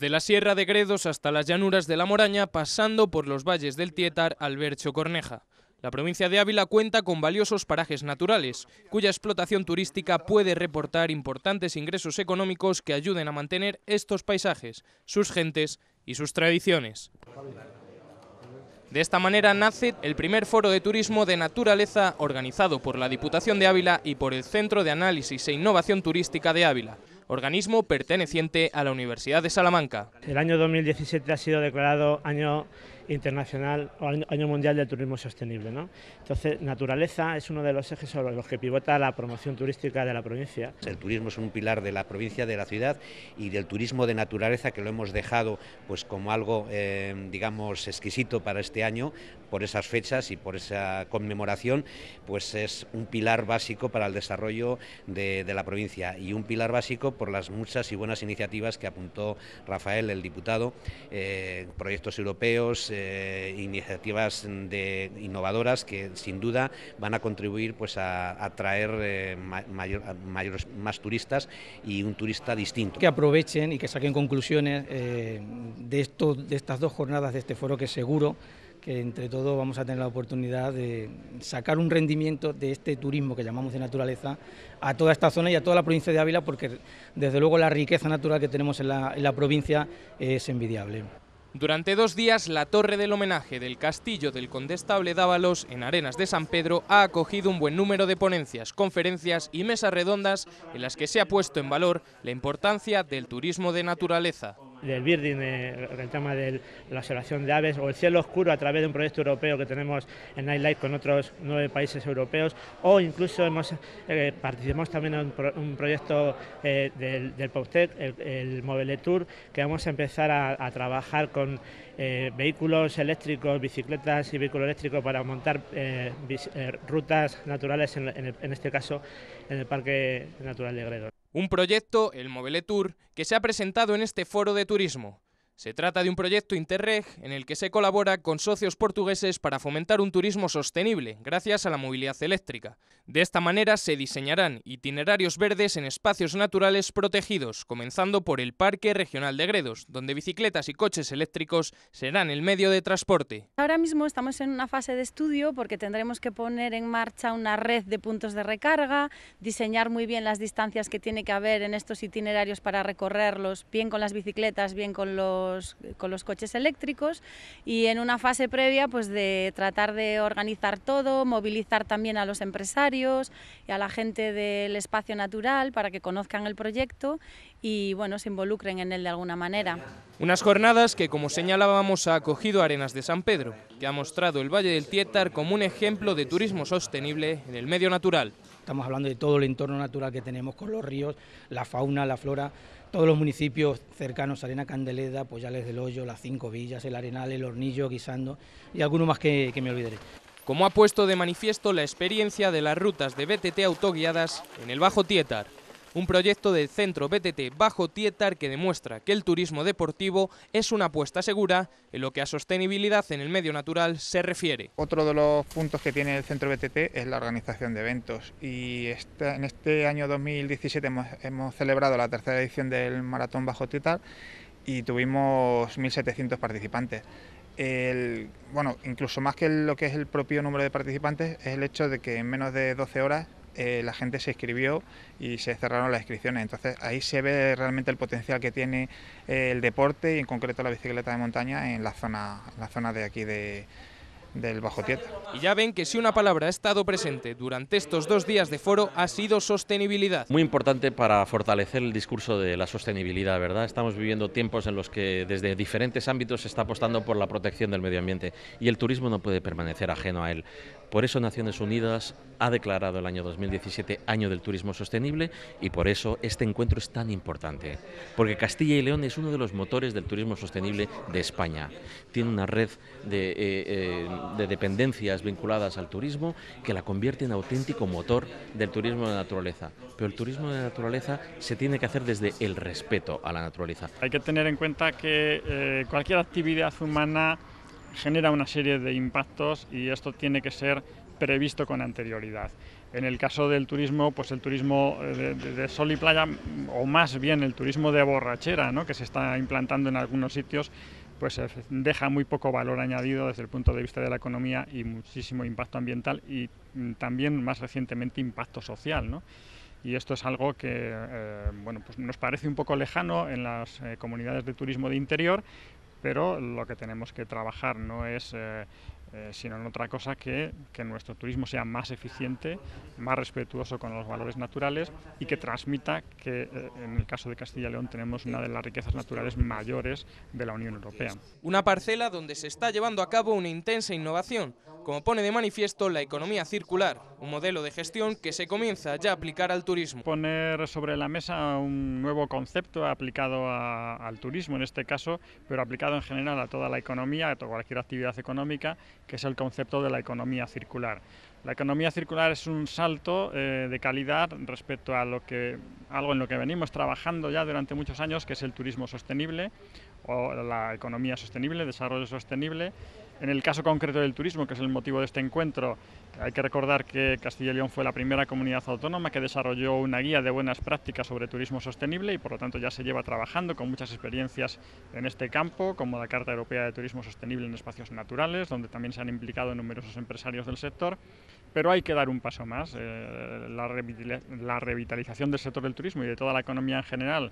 desde la Sierra de Gredos hasta las llanuras de la Moraña, pasando por los valles del Tietar, Bercho Corneja. La provincia de Ávila cuenta con valiosos parajes naturales, cuya explotación turística puede reportar importantes ingresos económicos que ayuden a mantener estos paisajes, sus gentes y sus tradiciones. De esta manera nace el primer foro de turismo de naturaleza organizado por la Diputación de Ávila y por el Centro de Análisis e Innovación Turística de Ávila organismo perteneciente a la Universidad de Salamanca. El año 2017 ha sido declarado año internacional o año mundial del turismo sostenible. ¿no? Entonces, naturaleza es uno de los ejes sobre los que pivota la promoción turística de la provincia. El turismo es un pilar de la provincia, de la ciudad y del turismo de naturaleza que lo hemos dejado pues como algo, eh, digamos, exquisito para este año por esas fechas y por esa conmemoración, pues es un pilar básico para el desarrollo de, la provincia y un pilar básico por las muchas y buenas iniciativas que apuntó Rafael, el diputado, eh, proyectos europeos, eh, iniciativas de, innovadoras que sin duda van a contribuir pues, a atraer eh, más turistas y un turista distinto. Que aprovechen y que saquen conclusiones eh, de, esto, de estas dos jornadas de este foro que seguro que entre todos vamos a tener la oportunidad de sacar un rendimiento de este turismo que llamamos de naturaleza a toda esta zona y a toda la provincia de Ávila, porque desde luego la riqueza natural que tenemos en la provincia es envidiable. Durante dos días, la torre del homenaje del castillo del Condestable Dávalos en Arenas de San Pedro ha acogido un buen número de ponencias, conferencias y mesas redondas en las que se ha puesto en valor la importancia del turismo de naturaleza del birding, eh, el tema de la observación de aves, o el cielo oscuro a través de un proyecto europeo que tenemos en Nightlight con otros nueve países europeos, o incluso hemos eh, participamos también en un, proyecto eh, del, del el, Mobile Tour, que vamos a empezar a, trabajar con vehículos eléctricos, bicicletas y vehículos eléctricos para montar rutas naturales, en, en este caso en el Parque Natural de Gredos. Un proyecto, el Mobile Tour, que se ha presentado en este foro de turismo. Se trata de un proyecto Interreg en el que se colabora con socios portugueses para fomentar un turismo sostenible gracias a la movilidad eléctrica. De esta manera se diseñarán itinerarios verdes en espacios naturales protegidos, comenzando por el Parque Regional de Gredos, donde bicicletas y coches eléctricos serán el medio de transporte. Ahora mismo estamos en una fase de estudio porque tendremos que poner en marcha una red de puntos de recarga, diseñar muy bien las distancias que tiene que haber en estos itinerarios para recorrerlos, bien con las bicicletas, bien con los con los coches eléctricos y en una fase previa pues de tratar de organizar todo, movilizar también a los empresarios y a la gente del espacio natural para que conozcan el proyecto y bueno, se involucren en él de alguna manera. Unas jornadas que, como señalábamos, ha acogido Arenas de San Pedro, que ha mostrado el Valle del Tietar como un ejemplo de turismo sostenible en el medio natural. Estamos hablando de todo el entorno natural que tenemos con los ríos, la fauna, la flora, todos los municipios cercanos, Arena Candeleda, Poyales del Hoyo, las Cinco Villas, El Arenal, El Hornillo, Guisando y alguno más que, que me olvidaré como ha puesto de manifiesto la experiencia de las rutas de BTT autoguiadas en el Bajo Tietar. Un proyecto del Centro BTT Bajo Tietar que demuestra que el turismo deportivo es una apuesta segura en lo que a sostenibilidad en el medio natural se refiere. Otro de los puntos que tiene el Centro BTT es la organización de eventos y en este año 2017 hemos, celebrado la tercera edición del Maratón Bajo Tietar y tuvimos 1.700 participantes. El, bueno, incluso más que lo que es el propio número de participantes, es el hecho de que en menos de 12 horas eh, la gente se inscribió y se cerraron las inscripciones. Entonces ahí se ve realmente el potencial que tiene eh, el deporte y en concreto la bicicleta de montaña en la zona, la zona de aquí de, del Bajo tierra Y ya ven que si una palabra ha estado presente durante estos dos días de foro ha sido sostenibilidad. Muy importante para fortalecer el discurso de la sostenibilidad, ¿verdad? Estamos viviendo tiempos en los que desde diferentes ámbitos se está apostando por la protección del medio ambiente y el turismo no puede permanecer ajeno a él. Por eso Naciones Unidas ha declarado el año 2017 Año del Turismo Sostenible y por eso este encuentro es tan importante, porque Castilla y León es uno de los motores del turismo sostenible de España. Tiene una red eh, eh, de, dependencias vinculadas al turismo que la convierte en auténtico motor del turismo de naturaleza. Pero el turismo de naturaleza se tiene que hacer desde el respeto a la naturaleza. Hay que tener en cuenta que eh, cualquier actividad humana genera una serie de impactos y esto tiene que ser previsto con anterioridad. En el caso del turismo, pues el turismo eh, de, sol y playa, o más bien el turismo de borrachera, ¿no? que se está implantando en algunos sitios, pues eh, deja muy poco valor añadido desde el punto de vista de la economía y muchísimo impacto ambiental y mm, también más recientemente impacto social. ¿no? y esto es algo que eh, bueno, pues nos parece un poco lejano en las comunidades de turismo de interior pero lo que tenemos que trabajar no es eh, eh, sino en otra cosa que, nuestro turismo sea más eficiente, más respetuoso con los valores naturales y que transmita que eh, en el caso de Castilla y León tenemos una de las riquezas naturales mayores de la Unión Europea. Una parcela donde se está llevando a cabo una intensa innovación, como pone de manifiesto la economía circular, un modelo de gestión que se comienza ya a aplicar al turismo. Poner sobre la mesa un nuevo concepto aplicado al turismo en este caso, pero aplicado en general a toda la economía, a cualquier actividad económica que es el concepto de la economía circular. La economía circular es un salto eh, de calidad respecto a lo que, algo en lo que venimos trabajando ya durante muchos años, que es el turismo sostenible o la economía sostenible, desarrollo sostenible, en el caso concreto del turismo, que es el motivo de este encuentro, hay que recordar que Castilla y León fue la primera comunidad autónoma que desarrolló una guía de buenas prácticas sobre turismo sostenible y por lo tanto ya se lleva trabajando con muchas experiencias en este campo, como la Carta Europea de Turismo Sostenible en Espacios Naturales, donde también se han implicado numerosos empresarios del sector. Pero hay que dar un paso más. Eh, la, revitalización del sector del turismo y de toda la economía en general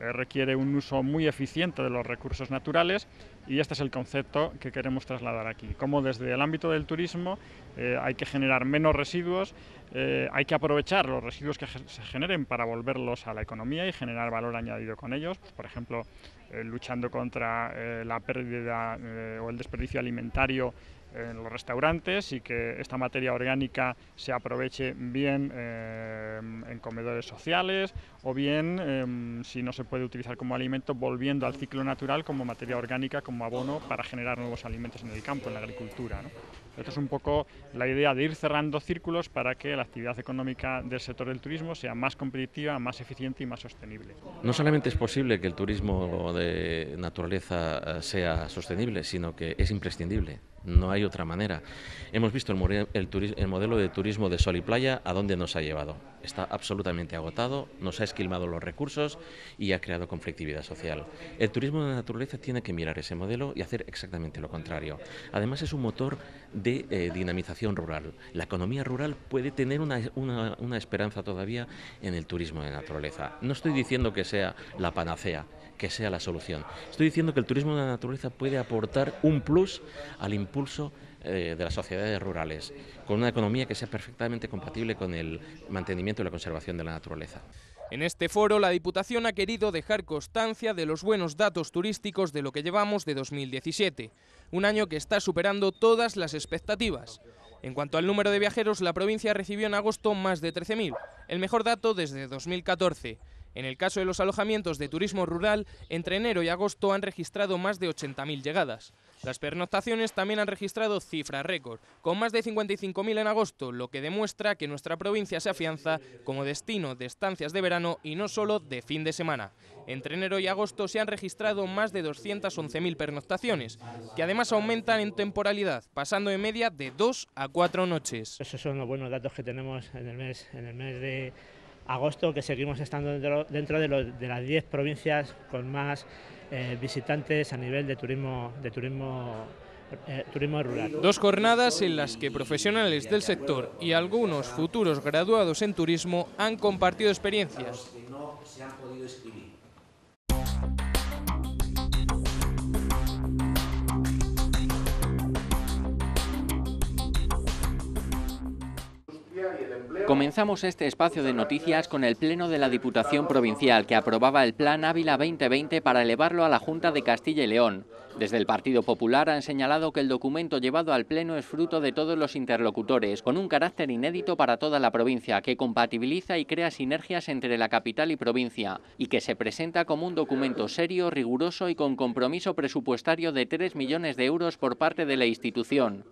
eh, requiere un uso muy eficiente de los recursos naturales y este es el concepto que queremos trasladar aquí. Como desde el ámbito del turismo eh, hay que generar menos residuos, eh, hay que aprovechar los residuos que se generen para volverlos a la economía y generar valor añadido con ellos, pues, por ejemplo, luchando contra la pérdida o el desperdicio alimentario en los restaurantes y que esta materia orgánica se aproveche bien eh, en comedores sociales o bien, eh, si no se puede utilizar como alimento, volviendo al ciclo natural como materia orgánica, como abono para generar nuevos alimentos en el campo, en la agricultura. Esto es un poco la idea de ir cerrando círculos para que la actividad económica del sector del turismo sea más competitiva, más eficiente y más sostenible. No solamente es posible que el turismo de naturaleza eh, sea sostenible, sino que es imprescindible. No hay otra manera. Hemos visto el, modelo de turismo de sol y playa a dónde nos ha llevado. Está absolutamente agotado, nos ha esquilmado los recursos y ha creado conflictividad social. El turismo de naturaleza tiene que mirar ese modelo y hacer exactamente lo contrario. Además es un motor de eh, dinamización rural. La economía rural puede tener una, esperanza todavía en el turismo de naturaleza. No estoy diciendo que sea la panacea, que sea la solución. Estoy diciendo que el turismo de naturaleza puede aportar un plus al impacto pulso eh, de las sociedades rurales, con una economía que sea perfectamente compatible con el mantenimiento y la conservación de la naturaleza. En este foro, la Diputación ha querido dejar constancia de los buenos datos turísticos de lo que llevamos de 2017, un año que está superando todas las expectativas. En cuanto al número de viajeros, la provincia recibió en agosto más de 13.000, el mejor dato desde 2014. En el caso de los alojamientos de turismo rural, entre enero y agosto han registrado más de 80.000 llegadas. Las pernoctaciones también han registrado cifras récord, con más de 55.000 en agosto, lo que demuestra que nuestra provincia se afianza como destino de estancias de verano y no solo de fin de semana. Entre enero y agosto se han registrado más de 211.000 pernoctaciones, que además aumentan en temporalidad, pasando en media de 2 a cuatro noches. Esos son los buenos datos que tenemos en el mes, de agosto, que seguimos estando dentro, de, de las 10 provincias con más eh, visitantes a nivel de turismo, de turismo eh, turismo rural. Dos jornadas en las que profesionales del sector y algunos futuros graduados en turismo han compartido experiencias. Comenzamos este espacio de noticias con el Pleno de la Diputación Provincial que aprobaba el Plan Ávila 2020 para elevarlo a la Junta de Castilla y León. Desde el Partido Popular han señalado que el documento llevado al Pleno es fruto de todos los interlocutores, con un carácter inédito para toda la provincia, que compatibiliza y crea sinergias entre la capital y provincia, y que se presenta como un documento serio, riguroso y con compromiso presupuestario de 3 millones de euros por parte de la institución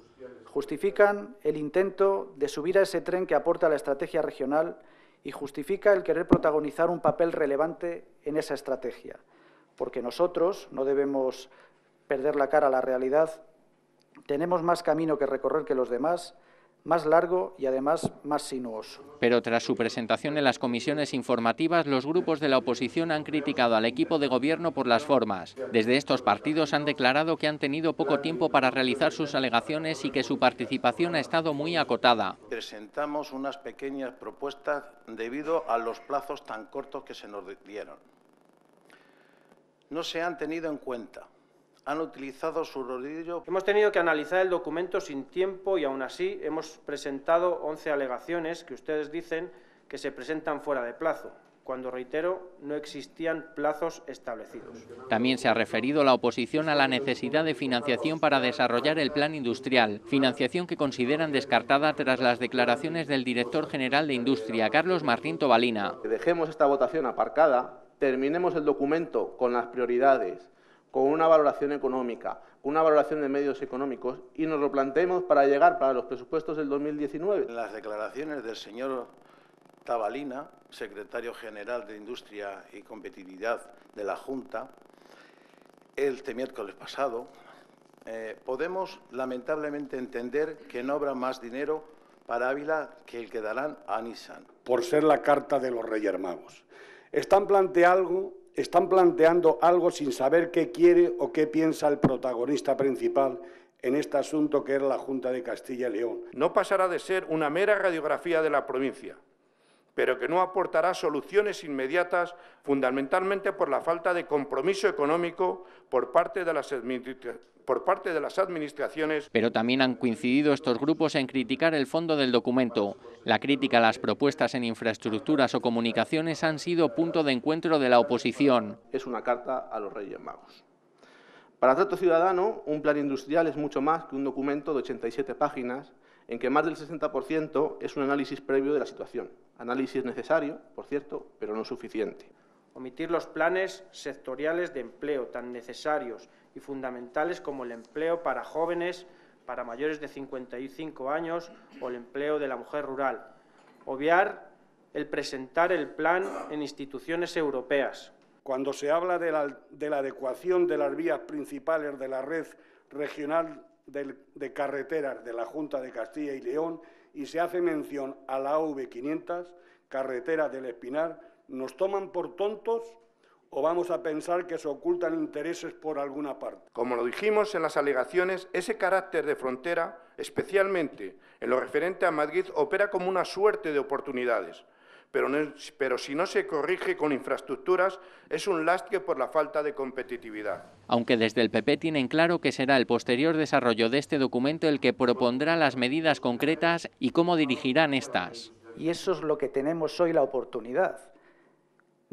justifican el intento de subir a ese tren que aporta la estrategia regional y justifica el querer protagonizar un papel relevante en esa estrategia, porque nosotros no debemos perder la cara a la realidad, tenemos más camino que recorrer que los demás más largo y además más sinuoso. Pero tras su presentación en las comisiones informativas, los grupos de la oposición han criticado al equipo de gobierno por las formas. Desde estos partidos han declarado que han tenido poco tiempo para realizar sus alegaciones y que su participación ha estado muy acotada. Presentamos unas pequeñas propuestas debido a los plazos tan cortos que se nos dieron. No se han tenido en cuenta han utilizado su rodillo. Hemos tenido que analizar el documento sin tiempo y aún así hemos presentado 11 alegaciones que ustedes dicen que se presentan fuera de plazo cuando, reitero, no existían plazos establecidos. También se ha referido la oposición a la necesidad de financiación para desarrollar el plan industrial, financiación que consideran descartada tras las declaraciones del director general de Industria, Carlos Martín Tobalina. Dejemos esta votación aparcada, terminemos el documento con las prioridades con una valoración económica, con una valoración de medios económicos y nos lo planteemos para llegar para los presupuestos del 2019. En las declaraciones del señor Tabalina, secretario general de Industria y Competitividad de la Junta, este miércoles pasado, eh, podemos lamentablemente entender que no habrá más dinero para Ávila que el que darán a Nissan. Por ser la carta de los Reyes Magos. Están planteando algo están planteando algo sin saber qué quiere o qué piensa el protagonista principal en este asunto que era la Junta de Castilla y León. No pasará de ser una mera radiografía de la provincia, pero que no aportará soluciones inmediatas, fundamentalmente por la falta de compromiso económico por parte de las, administraciones. Pero también han coincidido estos grupos en criticar el fondo del documento. La crítica a las propuestas en infraestructuras o comunicaciones han sido punto de encuentro de la oposición. Es una carta a los Reyes Magos. Para trato ciudadano, un plan industrial es mucho más que un documento de 87 páginas en que más del 60% es un análisis previo de la situación. Análisis necesario, por cierto, pero no suficiente. Omitir los planes sectoriales de empleo tan necesarios y fundamentales como el empleo para jóvenes, para mayores de 55 años o el empleo de la mujer rural. Obviar el presentar el plan en instituciones europeas. Cuando se habla de la, de la adecuación de las vías principales de la red regional de, Carreteras de la Junta de Castilla y León y se hace mención a la V500, carretera del Espinar, ¿nos toman por tontos o vamos a pensar que se ocultan intereses por alguna parte. Como lo dijimos en las alegaciones, ese carácter de frontera, especialmente en lo referente a Madrid, opera como una suerte de oportunidades, pero, si no se corrige con infraestructuras es un lastre por la falta de competitividad. Aunque desde el PP tienen claro que será el posterior desarrollo de este documento el que propondrá las medidas concretas y cómo dirigirán estas. Y eso es lo que tenemos hoy la oportunidad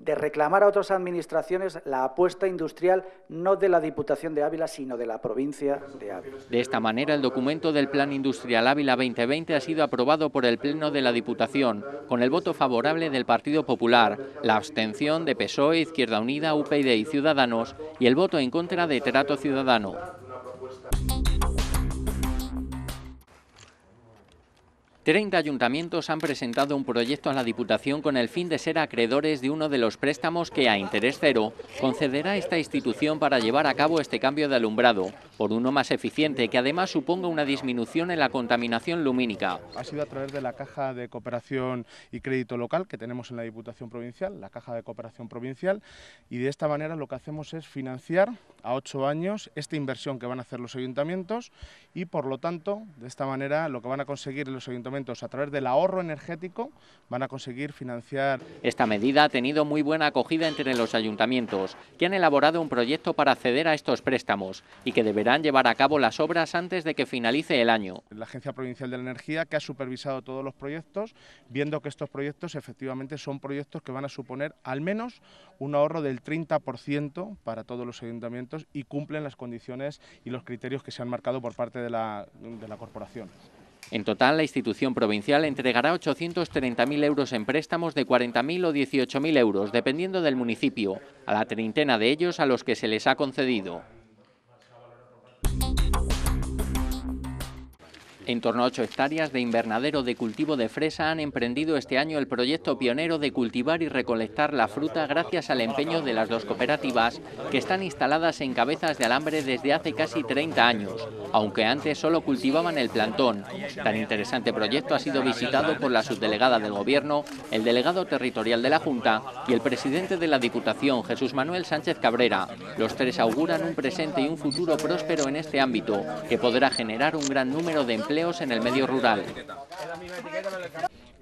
de reclamar a otras administraciones la apuesta industrial no de la Diputación de Ávila, sino de la provincia de Ávila. De esta manera, el documento del Plan Industrial Ávila 2020 ha sido aprobado por el Pleno de la Diputación, con el voto favorable del Partido Popular, la abstención de PSOE, Izquierda Unida, UPyD y Ciudadanos, y el voto en contra de Trato Ciudadano. 30 ayuntamientos han presentado un proyecto a la Diputación con el fin de ser acreedores de uno de los préstamos que a interés cero concederá esta institución para llevar a cabo este cambio de alumbrado, por uno más eficiente que además suponga una disminución en la contaminación lumínica. Ha sido a través de la Caja de Cooperación y Crédito Local que tenemos en la Diputación Provincial, la Caja de Cooperación Provincial, y de esta manera lo que hacemos es financiar a ocho años esta inversión que van a hacer los ayuntamientos y por lo tanto, de esta manera lo que van a conseguir los ayuntamientos a través del ahorro energético, van a conseguir financiar. Esta medida ha tenido muy buena acogida entre los ayuntamientos, que han elaborado un proyecto para acceder a estos préstamos y que deberán llevar a cabo las obras antes de que finalice el año. La Agencia Provincial de la Energía, que ha supervisado todos los proyectos, viendo que estos proyectos efectivamente son proyectos que van a suponer al menos un ahorro del 30% para todos los ayuntamientos y cumplen las condiciones y los criterios que se han marcado por parte de la corporación. En total, la institución provincial entregará 830.000 euros en préstamos de 40.000 o 18.000 euros, dependiendo del municipio, a la treintena de ellos a los que se les ha concedido. En torno a 8 hectáreas de invernadero de cultivo de fresa han emprendido este año el proyecto pionero de cultivar y recolectar la fruta gracias al empeño de las dos cooperativas que están instaladas en cabezas de alambre desde hace casi 30 años, aunque antes solo cultivaban el plantón. Tan interesante proyecto ha sido visitado por la subdelegada del Gobierno, el delegado territorial de la Junta y el presidente de la Diputación, Jesús Manuel Sánchez Cabrera. Los tres auguran un presente y un futuro próspero en este ámbito, que podrá generar un gran número de empleos en el medio rural.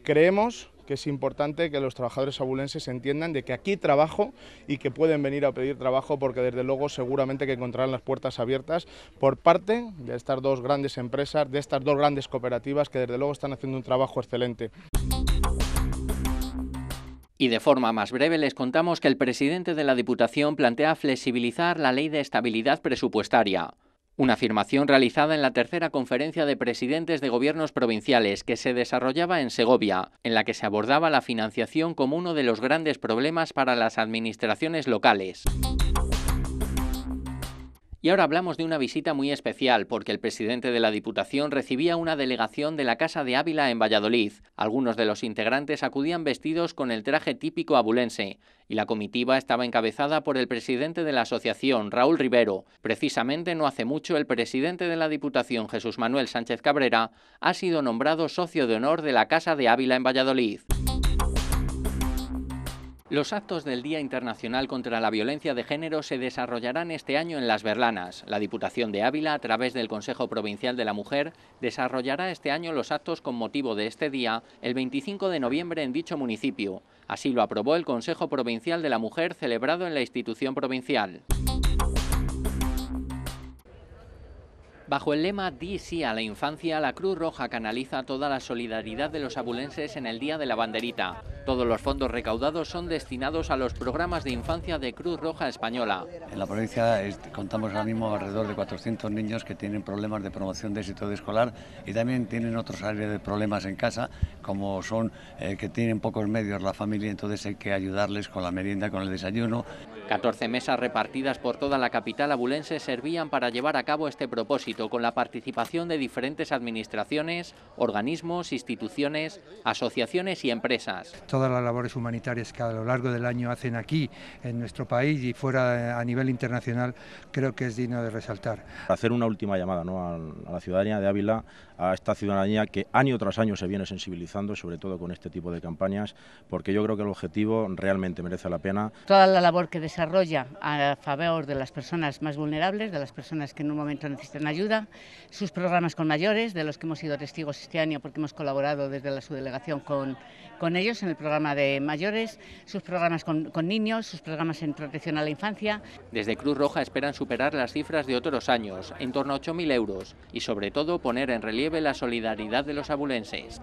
Creemos que es importante que los trabajadores abulenses entiendan de que aquí trabajo y que pueden venir a pedir trabajo porque desde luego seguramente que encontrarán las puertas abiertas por parte de estas dos grandes empresas, de estas dos grandes cooperativas que desde luego están haciendo un trabajo excelente. Y de forma más breve les contamos que el presidente de la Diputación plantea flexibilizar la ley de estabilidad presupuestaria. Una afirmación realizada en la tercera conferencia de presidentes de gobiernos provinciales que se desarrollaba en Segovia, en la que se abordaba la financiación como uno de los grandes problemas para las administraciones locales. Y ahora hablamos de una visita muy especial porque el presidente de la Diputación recibía una delegación de la Casa de Ávila en Valladolid. Algunos de los integrantes acudían vestidos con el traje típico abulense y la comitiva estaba encabezada por el presidente de la asociación, Raúl Rivero. Precisamente no hace mucho el presidente de la Diputación, Jesús Manuel Sánchez Cabrera, ha sido nombrado socio de honor de la Casa de Ávila en Valladolid. Los actos del Día Internacional contra la Violencia de Género se desarrollarán este año en Las Berlanas. La Diputación de Ávila, a través del Consejo Provincial de la Mujer, desarrollará este año los actos con motivo de este día, el 25 de noviembre en dicho municipio. Así lo aprobó el Consejo Provincial de la Mujer celebrado en la institución provincial. Bajo el lema Di sí a la infancia, la Cruz Roja canaliza toda la solidaridad de los abulenses en el Día de la Banderita. Todos los fondos recaudados son destinados a los programas de infancia de Cruz Roja Española. En la provincia contamos ahora mismo alrededor de 400 niños que tienen problemas de promoción de éxito escolar y también tienen otros áreas de problemas en casa, como son eh, que tienen pocos medios la familia, entonces hay que ayudarles con la merienda, con el desayuno. 14 mesas repartidas por toda la capital abulense servían para llevar a cabo este propósito con la participación de diferentes administraciones, organismos, instituciones, asociaciones y empresas todas las labores humanitarias que a lo largo del año hacen aquí, en nuestro país y fuera eh, a nivel internacional, creo que es digno de resaltar. Hacer una última llamada ¿no? a la ciudadanía de Ávila, a esta ciudadanía que año tras año se viene sensibilizando, sobre todo con este tipo de campañas, porque yo creo que el objetivo realmente merece la pena. Toda la labor que desarrolla a favor de las personas más vulnerables, de las personas que en un momento necesitan ayuda, sus programas con mayores, de los que hemos sido testigos este año porque hemos colaborado desde la subdelegación con, con ellos en el programa programa de mayores, sus programas con, niños, sus programas en protección a la infancia. Desde Cruz Roja esperan superar las cifras de otros años, en torno a 8.000 euros, y sobre todo poner en relieve la solidaridad de los abulenses.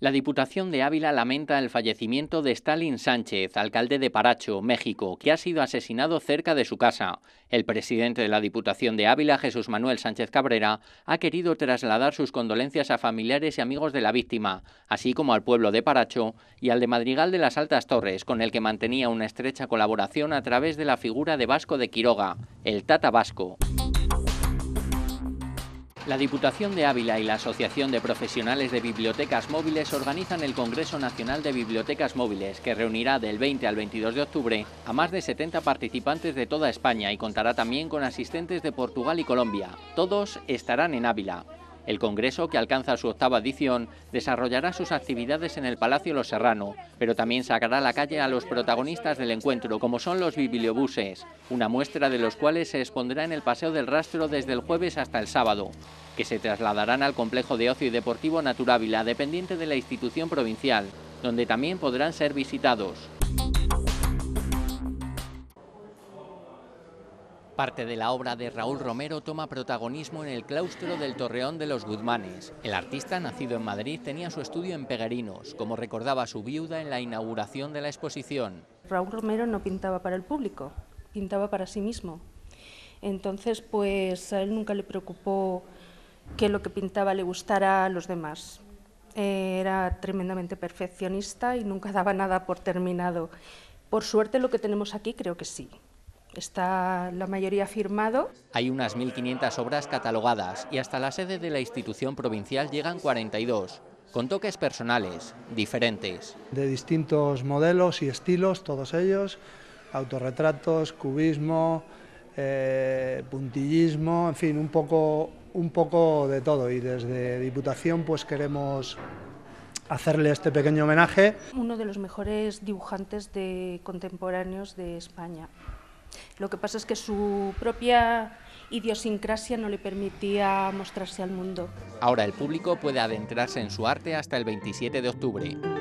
La Diputación de Ávila lamenta el fallecimiento de Stalin Sánchez, alcalde de Paracho, México, que ha sido asesinado cerca de su casa. El presidente de la Diputación de Ávila, Jesús Manuel Sánchez Cabrera, ha querido trasladar sus condolencias a familiares y amigos de la víctima, así como al pueblo de Paracho y al de Madrigal de las Altas Torres, con el que mantenía una estrecha colaboración a través de la figura de Vasco de Quiroga, el Tata Vasco. La Diputación de Ávila y la Asociación de Profesionales de Bibliotecas Móviles organizan el Congreso Nacional de Bibliotecas Móviles, que reunirá del 20 al 22 de octubre a más de 70 participantes de toda España y contará también con asistentes de Portugal y Colombia. Todos estarán en Ávila. El Congreso, que alcanza su octava edición, desarrollará sus actividades en el Palacio Los Serrano, pero también sacará a la calle a los protagonistas del encuentro, como son los bibliobuses, una muestra de los cuales se expondrá en el Paseo del Rastro desde el jueves hasta el sábado, que se trasladarán al Complejo de Ocio y Deportivo Naturávila, dependiente de la institución provincial, donde también podrán ser visitados. Parte de la obra de Raúl Romero toma protagonismo en el claustro del Torreón de los Guzmanes. El artista, nacido en Madrid, tenía su estudio en Pegarinos, como recordaba su viuda en la inauguración de la exposición. Raúl Romero no pintaba para el público, pintaba para sí mismo. Entonces, pues a él nunca le preocupó que lo que pintaba le gustara a los demás. Eh, era tremendamente perfeccionista y nunca daba nada por terminado. Por suerte lo que tenemos aquí creo que sí está la mayoría firmado. Hay unas 1.500 obras catalogadas y hasta la sede de la institución provincial llegan 42, con toques personales, diferentes. De distintos modelos y estilos, todos ellos, autorretratos, cubismo, eh, puntillismo, en fin, un poco, un poco de todo. Y desde Diputación pues queremos hacerle este pequeño homenaje. Uno de los mejores dibujantes de contemporáneos de España. Lo que pasa es que su propia idiosincrasia no le permitía mostrarse al mundo. Ahora el público puede adentrarse en su arte hasta el 27 de octubre.